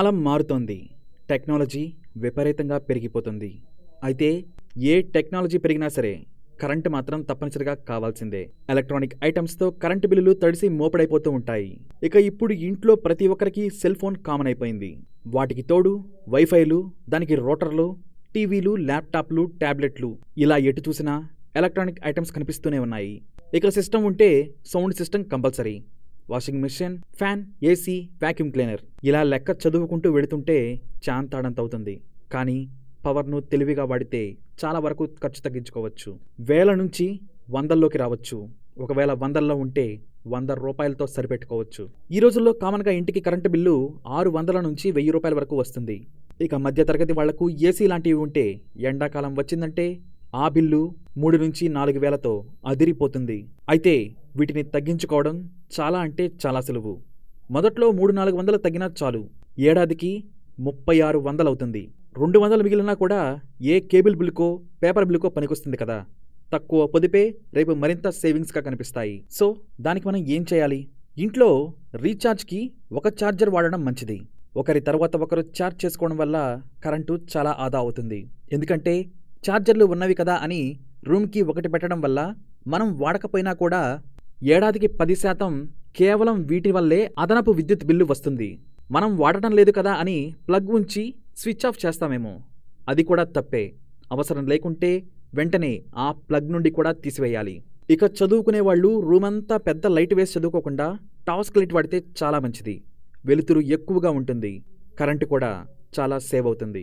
కాలం మారుతోంది టెక్నాలజీ విపరీతంగా పెరిగిపోతుంది అయితే ఏ టెక్నాలజీ పెరిగినా సరే కరెంటు మాత్రం తప్పనిసరిగా కావాల్సిందే ఎలక్ట్రానిక్ ఐటమ్స్తో కరెంటు బిల్లులు తడిసి మోపడైపోతూ ఉంటాయి ఇక ఇప్పుడు ఇంట్లో ప్రతి ఒక్కరికి సెల్ ఫోన్ కామన్ అయిపోయింది వాటికి తోడు వైఫైలు దానికి రోటర్లు టీవీలు ల్యాప్టాప్లు ట్యాబ్లెట్లు ఇలా ఎటు చూసినా ఎలక్ట్రానిక్ ఐటమ్స్ కనిపిస్తూనే ఉన్నాయి ఇక సిస్టమ్ ఉంటే sound system compulsory washing machine fan AC vacuum cleaner ఇలా లెక్క చదువుకుంటూ వెళుతుంటే చాంతాడంత అవుతుంది కానీ పవర్ను తెలివిగా వాడితే చాలా వరకు ఖర్చు తగ్గించుకోవచ్చు వేల నుంచి వందల్లోకి రావచ్చు ఒకవేళ వందల్లో ఉంటే వంద రూపాయలతో సరిపెట్టుకోవచ్చు ఈ రోజుల్లో కామన్గా ఇంటికి కరెంటు బిల్లు ఆరు వందల నుంచి వెయ్యి రూపాయల వరకు వస్తుంది ఇక మధ్యతరగతి వాళ్లకు ఏసీ లాంటివి ఉంటే ఎండాకాలం వచ్చిందంటే ఆ బిల్లు మూడు నుంచి నాలుగు వేలతో అదిరిపోతుంది అయితే వీటిని తగ్గించుకోవడం చాలా అంటే చాలా సులువు మొదట్లో మూడు నాలుగు వందలు తగ్గినా చాలు ఏడాదికి ముప్పై ఆరు వందలు అవుతుంది రెండు వందలు మిగిలినా కూడా ఏ కేబుల్ బిల్కో పేపర్ బిల్కో పనికొస్తుంది కదా తక్కువ పొదిపే రేపు మరింత సేవింగ్స్గా కనిపిస్తాయి సో దానికి మనం ఏం చేయాలి ఇంట్లో రీఛార్జ్కి ఒక ఛార్జర్ వాడడం మంచిది ఒకరి తర్వాత ఒకరు ఛార్జ్ చేసుకోవడం వల్ల కరెంటు చాలా ఆదా అవుతుంది ఎందుకంటే ఛార్జర్లు ఉన్నవి కదా అని రూమ్కి ఒకటి పెట్టడం వల్ల మనం వాడకపోయినా కూడా ఏడాదికి పది శాతం కేవలం వీటి వల్లే అదనపు విద్యుత్ బిల్లు వస్తుంది మనం వాడటం లేదు కదా అని ప్లగ్ ఉంచి స్విచ్ ఆఫ్ చేస్తామేమో అది కూడా తప్పే అవసరం లేకుంటే వెంటనే ఆ ప్లగ్ నుండి కూడా తీసివేయాలి ఇక చదువుకునే వాళ్ళు రూమ్ అంతా పెద్ద లైట్ వేసి చదువుకోకుండా టాస్క్ లైట్ వాడితే చాలా మంచిది వెలుతురు ఎక్కువగా ఉంటుంది కరెంటు కూడా చాలా సేవ్ అవుతుంది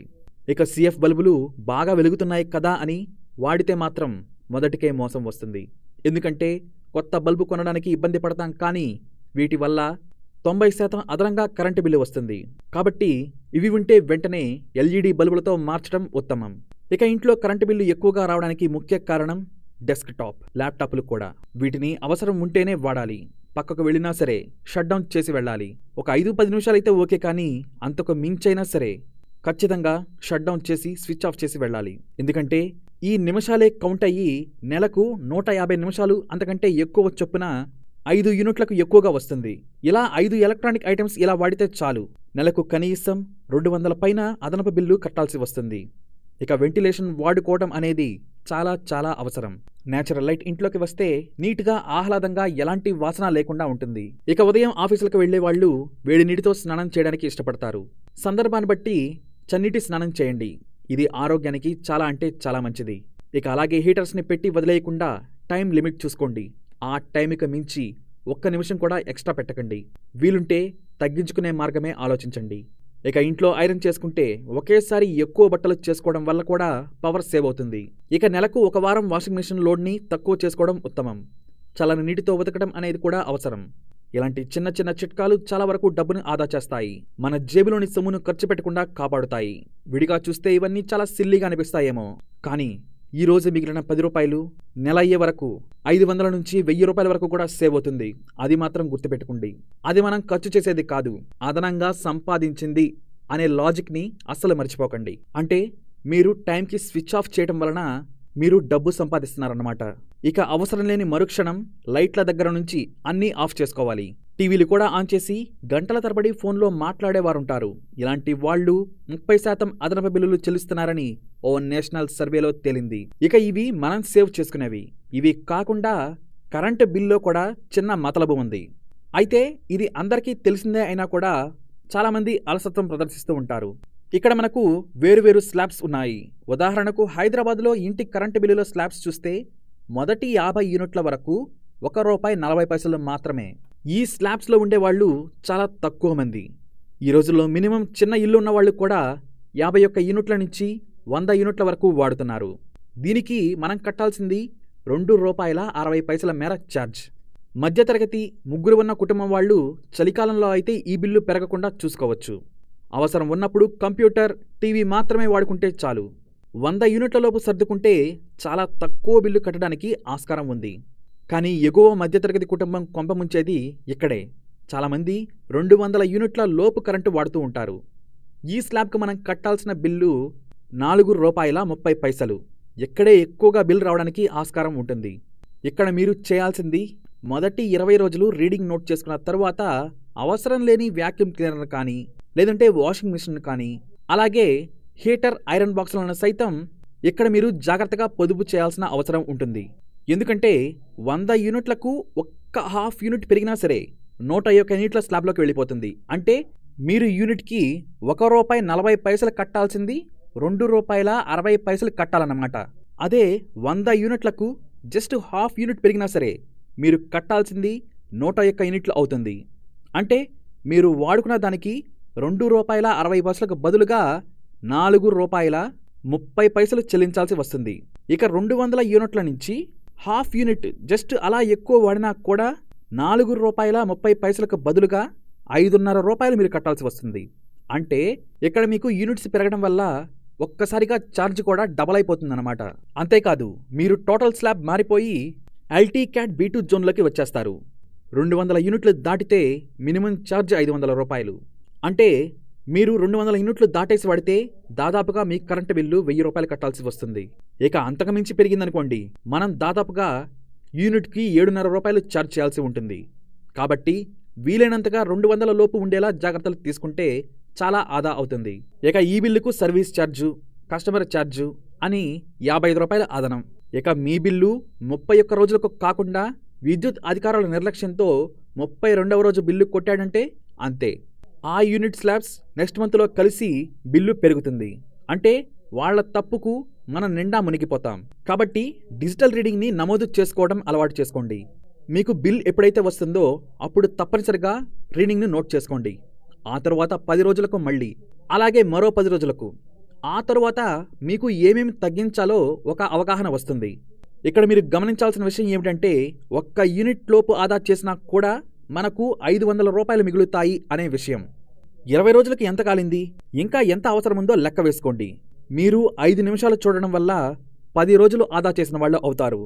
ఇక సిఎఫ్ బల్బులు బాగా వెలుగుతున్నాయి కదా అని వాడితే మాత్రం మొదటికే మోసం వస్తుంది ఎందుకంటే కొత్త బల్బు కొనడానికి ఇబ్బంది పడతాం కానీ వీటి వల్ల తొంభై శాతం అదనంగా కరెంటు బిల్లు వస్తుంది కాబట్టి ఇవి ఉంటే వెంటనే ఎల్ఈడి బల్బులతో మార్చడం ఉత్తమం ఇక ఇంట్లో కరెంటు బిల్లు ఎక్కువగా రావడానికి ముఖ్య కారణం డెస్క్టాప్ ల్యాప్టాప్లు కూడా వీటిని అవసరం ఉంటేనే వాడాలి పక్కకు వెళ్ళినా సరే షట్డౌన్ చేసి వెళ్ళాలి ఒక ఐదు పది నిమిషాలైతే ఓకే కానీ అంతకు మించైనా సరే ఖచ్చితంగా షట్ డౌన్ చేసి స్విచ్ ఆఫ్ చేసి వెళ్ళాలి ఎందుకంటే ఈ నిమిషాలే కౌంట్ అయ్యి నెలకు నూట యాభై నిమిషాలు అంతకంటే ఎక్కువ చొప్పున ఐదు యూనిట్లకు ఎక్కువగా వస్తుంది ఇలా ఐదు ఎలక్ట్రానిక్ ఐటమ్స్ ఇలా వాడితే చాలు నెలకు కనీసం రెండు వందల పైన అదనపు బిల్లు కట్టాల్సి వస్తుంది ఇక వెంటిలేషన్ వాడుకోవడం అనేది చాలా చాలా అవసరం నేచురల్ లైట్ ఇంట్లోకి వస్తే నీట్గా ఆహ్లాదంగా ఎలాంటి వాసన లేకుండా ఉంటుంది ఇక ఉదయం ఆఫీసులకు వెళ్లే వాళ్ళు వేడి నీటితో స్నానం చేయడానికి ఇష్టపడతారు సందర్భాన్ని బట్టి చన్నీటి స్నానం చేయండి ఇది ఆరోగ్యానికి చాలా అంటే చాలా మంచిది ఇక అలాగే హీటర్స్ని పెట్టి వదిలేయకుండా టైం లిమిట్ చూసుకోండి ఆ టైంకి మించి ఒక్క నిమిషం కూడా ఎక్స్ట్రా పెట్టకండి వీలుంటే తగ్గించుకునే మార్గమే ఆలోచించండి ఇక ఇంట్లో ఐరన్ చేసుకుంటే ఒకేసారి ఎక్కువ బట్టలు చేసుకోవడం వల్ల కూడా పవర్ సేవ్ అవుతుంది ఇక నెలకు ఒక వారం వాషింగ్ మెషిన్ లోడ్ని తక్కువ చేసుకోవడం ఉత్తమం చల్లని నీటితో ఉతకడం అనేది కూడా అవసరం ఇలాంటి చిన్న చిన్న చిట్కాలు చాలా వరకు డబ్బును ఆదా చేస్తాయి మన జేబులోని సొమ్మును ఖర్చు పెట్టకుండా కాపాడుతాయి విడిగా చూస్తే ఇవన్నీ చాలా సిల్లీగా అనిపిస్తాయేమో కానీ ఈ రోజు మిగిలిన పది రూపాయలు నెల అయ్యే వరకు ఐదు వందల నుంచి వెయ్యి రూపాయల వరకు కూడా సేవ్ అవుతుంది అది మాత్రం గుర్తుపెట్టుకోండి అది మనం ఖర్చు చేసేది కాదు అదనంగా సంపాదించింది అనే లాజిక్ని అస్సలు మర్చిపోకండి అంటే మీరు టైంకి స్విచ్ ఆఫ్ చేయటం వలన మీరు డబ్బు సంపాదిస్తున్నారన్నమాట ఇక అవసరం లేని మరుక్షణం లైట్ల దగ్గర నుంచి అన్నీ ఆఫ్ చేసుకోవాలి టీవీలు కూడా ఆన్ చేసి గంటల తరబడి ఫోన్లో మాట్లాడేవారుంటారు ఇలాంటి వాళ్ళు ముప్పై శాతం అదనపు బిల్లులు చెల్లిస్తున్నారని ఓ నేషనల్ సర్వేలో తేలింది ఇక ఇవి మనం సేవ్ చేసుకునేవి ఇవి కాకుండా కరెంటు బిల్లులో కూడా చిన్న మతలబు ఉంది అయితే ఇది అందరికీ తెలిసిందే అయినా కూడా చాలామంది అలసత్వం ప్రదర్శిస్తూ ఉంటారు ఇక్కడ మనకు వేరువేరు స్లాబ్స్ ఉన్నాయి ఉదాహరణకు హైదరాబాద్లో ఇంటి కరెంటు బిల్లులో స్లాబ్స్ చూస్తే మొదటి యాభై యూనిట్ల వరకు ఒక రూపాయి నలభై పైసలు మాత్రమే ఈ స్లాబ్స్లో ఉండేవాళ్ళు చాలా తక్కువ మంది ఈ రోజుల్లో మినిమం చిన్న ఇల్లు ఉన్న కూడా యాభై ఒక్క యూనిట్ల నుంచి వంద యూనిట్ల వరకు వాడుతున్నారు దీనికి మనం కట్టాల్సింది రెండు రూపాయల అరవై పైసల మేర ఛార్జ్ మధ్యతరగతి ముగ్గురు ఉన్న కుటుంబం వాళ్ళు చలికాలంలో అయితే ఈ బిల్లు పెరగకుండా చూసుకోవచ్చు అవసరం ఉన్నప్పుడు కంప్యూటర్ టీవీ మాత్రమే వాడుకుంటే చాలు వంద యూనిట్లలోపు సర్దుకుంటే చాలా తక్కువ బిల్లు కట్టడానికి ఆస్కారం ఉంది కానీ ఎగువ మధ్యతరగతి కుటుంబం కొంపముంచేది ఇక్కడే చాలామంది రెండు వందల యూనిట్ల లోపు కరెంటు వాడుతూ ఉంటారు ఈ స్లాబ్కి మనం కట్టాల్సిన బిల్లు నాలుగు రూపాయల ముప్పై పైసలు ఇక్కడే ఎక్కువగా బిల్ రావడానికి ఆస్కారం ఉంటుంది ఇక్కడ మీరు చేయాల్సింది మొదటి ఇరవై రోజులు రీడింగ్ నోట్ చేసుకున్న తర్వాత అవసరం లేని వ్యాక్యూమ్ క్లీనర్ కానీ లేదంటే వాషింగ్ మిషన్ కానీ అలాగే హీటర్ ఐరన్ బాక్సులను సైతం ఇక్కడ మీరు జాగ్రత్తగా పొదుపు చేయాల్సిన అవసరం ఉంటుంది ఎందుకంటే వంద యూనిట్లకు ఒక్క హాఫ్ యూనిట్ పెరిగినా సరే నూట యొక్క యూనిట్ల స్లాబ్లోకి వెళ్ళిపోతుంది అంటే మీరు యూనిట్కి ఒక రూపాయి నలభై పైసలు కట్టాల్సింది రెండు రూపాయల అరవై పైసలు కట్టాలన్నమాట అదే వంద యూనిట్లకు జస్ట్ హాఫ్ యూనిట్ పెరిగినా సరే మీరు కట్టాల్సింది నూట యొక్క యూనిట్లు అవుతుంది అంటే మీరు వాడుకున్న దానికి రెండు రూపాయల అరవై పైసలకు బదులుగా నాలుగు రూపాయల ముప్పై పైసలు చెల్లించాల్సి వస్తుంది ఇక రెండు వందల యూనిట్ల నుంచి హాఫ్ యూనిట్ జస్ట్ అలా ఎక్కువ వాడినా కూడా నాలుగు రూపాయల ముప్పై పైసలకు బదులుగా ఐదున్నర రూపాయలు మీరు కట్టాల్సి వస్తుంది అంటే ఇక్కడ మీకు యూనిట్స్ పెరగడం వల్ల ఒక్కసారిగా ఛార్జ్ కూడా డబల్ అయిపోతుందన్నమాట అంతేకాదు మీరు టోటల్ స్లాబ్ మారిపోయి ఎల్టీ క్యాట్ బీటూ జోన్లోకి వచ్చేస్తారు రెండు వందల యూనిట్లు దాటితే మినిమం ఛార్జ్ ఐదు వందల రూపాయలు అంటే మీరు రెండు వందల యూనిట్లు దాటేసి వాడితే దాదాపుగా మీ కరెంటు బిల్లు వెయ్యి రూపాయలు కట్టాల్సి వస్తుంది ఇక అంతకుమించి పెరిగిందనుకోండి మనం దాదాపుగా యూనిట్కి ఏడున్నర రూపాయలు ఛార్జ్ చేయాల్సి ఉంటుంది కాబట్టి వీలైనంతగా రెండు వందల లోపు ఉండేలా జాగ్రత్తలు తీసుకుంటే చాలా ఆదా అవుతుంది ఇక ఈ బిల్లుకు సర్వీస్ ఛార్జు కస్టమర్ ఛార్జు అని యాభై ఐదు రూపాయల ఆదనం ఇక మీ బిల్లు ముప్పై ఒక్క రోజులకు కాకుండా విద్యుత్ అధికారుల నిర్లక్ష్యంతో ముప్పై రెండవ రోజు బిల్లు కొట్టాడంటే అంతే ఆ యూనిట్ స్లాబ్స్ నెక్స్ట్ మంత్లో కలిసి బిల్లు పెరుగుతుంది అంటే వాళ్ళ తప్పుకు మనం నిండా మునిగిపోతాం కాబట్టి డిజిటల్ రీడింగ్ని నమోదు చేసుకోవడం అలవాటు చేసుకోండి మీకు బిల్ ఎప్పుడైతే వస్తుందో అప్పుడు తప్పనిసరిగా రీడింగ్ను నోట్ చేసుకోండి ఆ తర్వాత పది రోజులకు మళ్ళీ అలాగే మరో పది రోజులకు ఆ తర్వాత మీకు ఏమేమి తగ్గించాలో ఒక అవగాహన వస్తుంది ఇక్కడ మీరు గమనించాల్సిన విషయం ఏమిటంటే ఒక్క యూనిట్ లోపు ఆదా చేసినా కూడా మనకు ఐదు వందల రూపాయలు మిగులుతాయి అనే విషయం ఇరవై రోజులకి ఎంత కాలింది ఇంకా ఎంత అవసరముందో లెక్క వేసుకోండి మీరు ఐదు నిమిషాలు చూడడం వల్ల పది రోజులు ఆదా చేసిన వాళ్ళు అవుతారు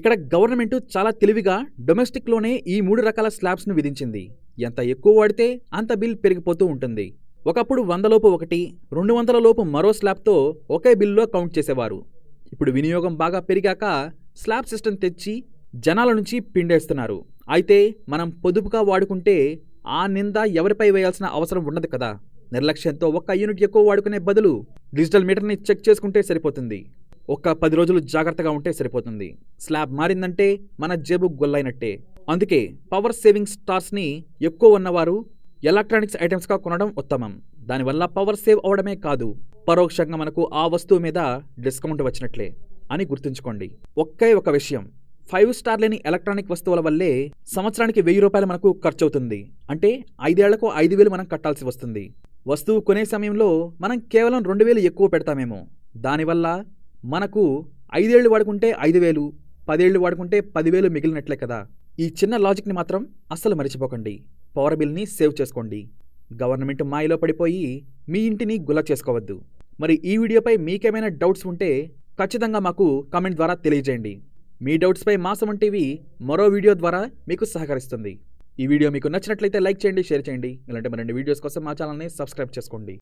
ఇక్కడ గవర్నమెంట్ చాలా తెలివిగా డొమెస్టిక్లోనే ఈ మూడు రకాల స్లాబ్స్ను విధించింది ఎంత ఎక్కువ వాడితే అంత బిల్ పెరిగిపోతూ ఉంటుంది ఒకప్పుడు వందలోపు ఒకటి రెండు వందల లోపు మరో స్లాబ్తో ఒకే బిల్లో కౌంట్ చేసేవారు ఇప్పుడు వినియోగం బాగా పెరిగాక స్లాబ్ సిస్టమ్ తెచ్చి జనాల నుంచి పిండేస్తున్నారు అయితే మనం పొదుపుగా వాడుకుంటే ఆ నింద ఎవరిపై వేయాల్సిన అవసరం ఉండదు కదా నిర్లక్ష్యంతో ఒక్క యూనిట్ ఎక్కువ వాడుకునే బదులు డిజిటల్ మీటర్ని చెక్ చేసుకుంటే సరిపోతుంది ఒక్క పది రోజులు జాగ్రత్తగా ఉంటే సరిపోతుంది స్లాబ్ మారిందంటే మన జేబు గొల్లైనట్టే అందుకే పవర్ సేవింగ్ స్టార్స్ని ఎక్కువ ఉన్నవారు ఎలక్ట్రానిక్స్ ఐటమ్స్గా కొనడం ఉత్తమం దానివల్ల పవర్ సేవ్ అవడమే కాదు పరోక్షంగా మనకు ఆ వస్తువు మీద డిస్కౌంట్ వచ్చినట్లే అని గుర్తుంచుకోండి ఒక్కే ఒక విషయం ఫైవ్ స్టార్ లేని ఎలక్ట్రానిక్ వస్తువుల వల్లే సంవత్సరానికి వెయ్యి రూపాయలు మనకు ఖర్చు అవుతుంది అంటే ఐదేళ్లకు ఐదు వేలు మనం కట్టాల్సి వస్తుంది వస్తువు కొనే సమయంలో మనం కేవలం రెండు వేలు ఎక్కువ పెడతామేమో దానివల్ల మనకు ఐదేళ్లు వాడుకుంటే ఐదు వేలు పదేళ్లు వాడుకుంటే పదివేలు మిగిలినట్లే కదా ఈ చిన్న లాజిక్ని మాత్రం అస్సలు మరిచిపోకండి పవర్ బిల్ని సేవ్ చేసుకోండి గవర్నమెంట్ మాయలో పడిపోయి మీ ఇంటిని గుల్ల చేసుకోవద్దు మరి ఈ వీడియోపై మీకేమైనా డౌట్స్ ఉంటే ఖచ్చితంగా మాకు కమెంట్ ద్వారా తెలియజేయండి మీ డౌట్స్పై మా టీవీ మరో వీడియో ద్వారా మీకు సహకరిస్తుంది ఈ వీడియో మీకు నచ్చినట్లయితే లైక్ చేయండి షేర్ చేయండి ఇలాంటి మరిన్ని వీడియోస్ కోసం మా ఛానల్ని సబ్స్క్రైబ్ చేసుకోండి